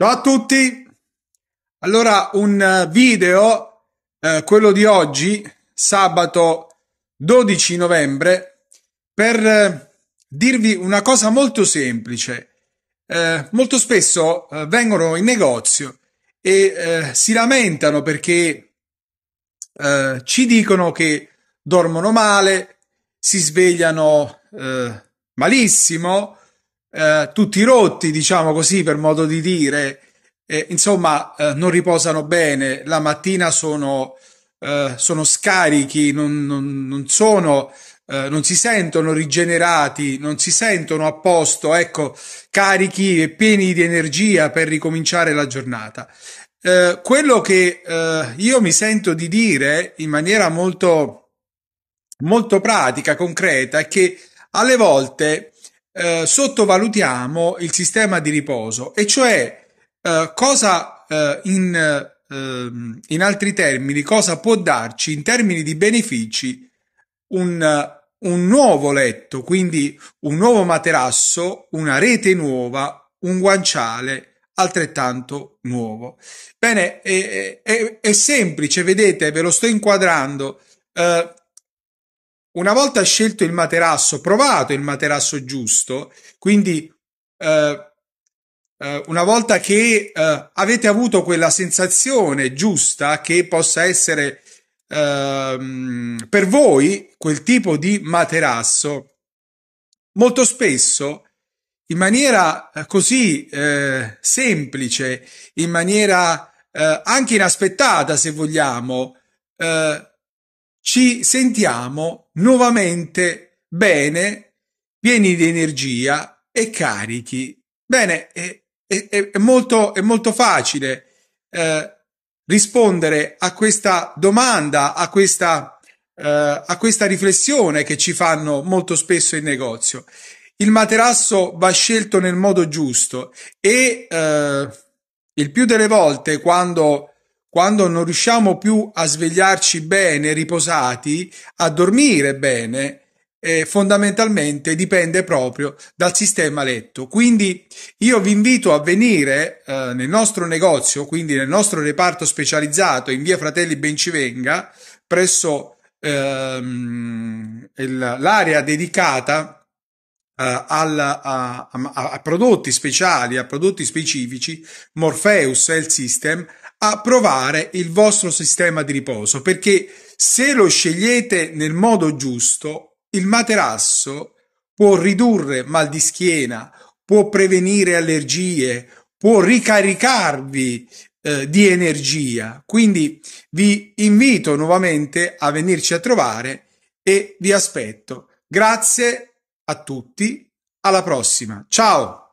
Ciao a tutti! Allora, un eh, video, eh, quello di oggi, sabato 12 novembre, per eh, dirvi una cosa molto semplice. Eh, molto spesso eh, vengono in negozio e si lamentano perché ci dicono che dormono male, si svegliano malissimo, eh, tutti rotti, diciamo così per modo di dire, eh, insomma eh, non riposano bene, la mattina sono, eh, sono scarichi, non, non, non sono eh, non si sentono rigenerati, non si sentono a posto, ecco, carichi e pieni di energia per ricominciare la giornata. Eh, quello che eh, io mi sento di dire in maniera molto, molto pratica, concreta, è che alle volte eh, sottovalutiamo il sistema di riposo, e cioè eh, cosa eh, in, eh, in, altri termini, cosa può darci in termini di benefici un, un nuovo letto, quindi un nuovo materasso, una rete nuova, un guanciale altrettanto nuovo. Bene, è, è, è semplice, vedete, ve lo sto inquadrando. Eh, una volta scelto il materasso, provato il materasso giusto, quindi eh, eh, una volta che eh, avete avuto quella sensazione giusta che possa essere ehm, per voi quel tipo di materasso, molto spesso in maniera eh, così eh, semplice, in maniera eh, anche inaspettata se vogliamo, ci sentiamo nuovamente bene, pieni di energia e carichi. Bene, è, è, è molto, è molto facile eh, rispondere a questa domanda, a questa, eh, a questa riflessione che ci fanno molto spesso in negozio. Il materasso va scelto nel modo giusto e eh, il più delle volte quando quando non riusciamo più a svegliarci bene, riposati, a dormire bene, eh, fondamentalmente dipende proprio dal sistema letto. Quindi io vi invito a venire eh, nel nostro negozio, quindi nel nostro reparto specializzato in via Fratelli Bencivenga, presso ehm, l'area dedicata eh, al, a, a, a prodotti speciali, a prodotti specifici, Morpheus Health System, a provare il vostro sistema di riposo, perché se lo scegliete nel modo giusto, il materasso può ridurre mal di schiena, può prevenire allergie, può ricaricarvi eh, di energia. Quindi vi invito nuovamente a venirci a trovare e vi aspetto. Grazie a tutti, alla prossima. Ciao!